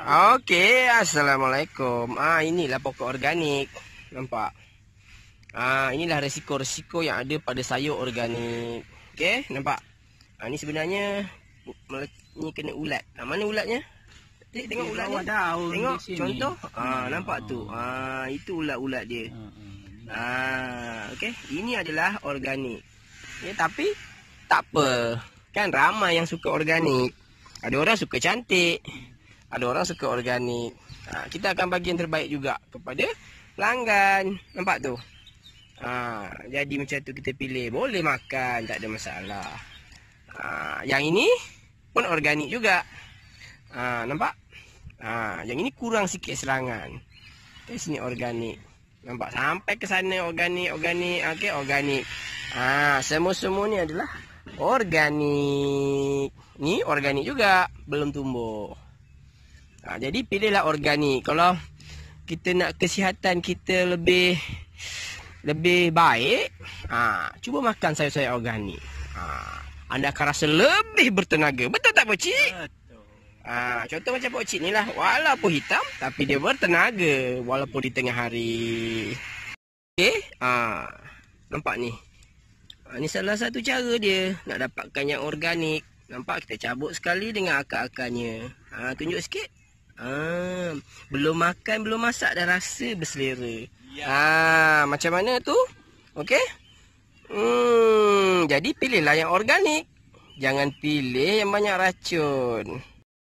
Okay, assalamualaikum. Ah inilah pokok organik. Nampak. Ah inilah resiko-resiko yang ada pada sayur organik. okay, nampak. Ah ni sebenarnya ni kena ulat. Ah, mana ulatnya? Klik tengok ulatnya. Tengok contoh. Ah hmm. nampak tu. Ah itu ulat-ulat dia. Hmm, hmm, ah okay, ini adalah organik. Ya, tapi tak apa. Kan ramai yang suka organik. Ada orang suka cantik. Ada orang suka organik. Ha, kita akan bagi yang terbaik juga kepada pelanggan. Nampak tu? Ha, jadi macam tu kita pilih. Boleh makan. Tak ada masalah. Ha, yang ini pun organik juga. Ha, nampak? Ha, yang ini kurang sikit serangan. Okay, sini organik. Nampak? Sampai ke sana organik, organik. Okey, organik. Ha, semua-semua ni adalah organik. Ni organik juga. Belum tumbuh. Ha, jadi pilihlah organik. Kalau kita nak kesihatan kita lebih lebih baik, ha, cuba makan sayur-sayur organik. Ha, anda akan rasa lebih bertenaga. Betul tak, Pakcik? Ha, contoh macam Pakcik ni lah. Walaupun hitam, tapi dia bertenaga. Walaupun di tengah hari. Okay, Ha, nampak ni? Ha, ni salah satu cara dia nak dapatkan yang organik. Nampak kita cabut sekali dengan akar-akarnya. Ha, tunjuk sikit. Ah, belum makan, belum masak dah rasa berselera. Ya. Ah, macam mana tu? Okey. Hmm, jadi pilihlah yang organik. Jangan pilih yang banyak racun.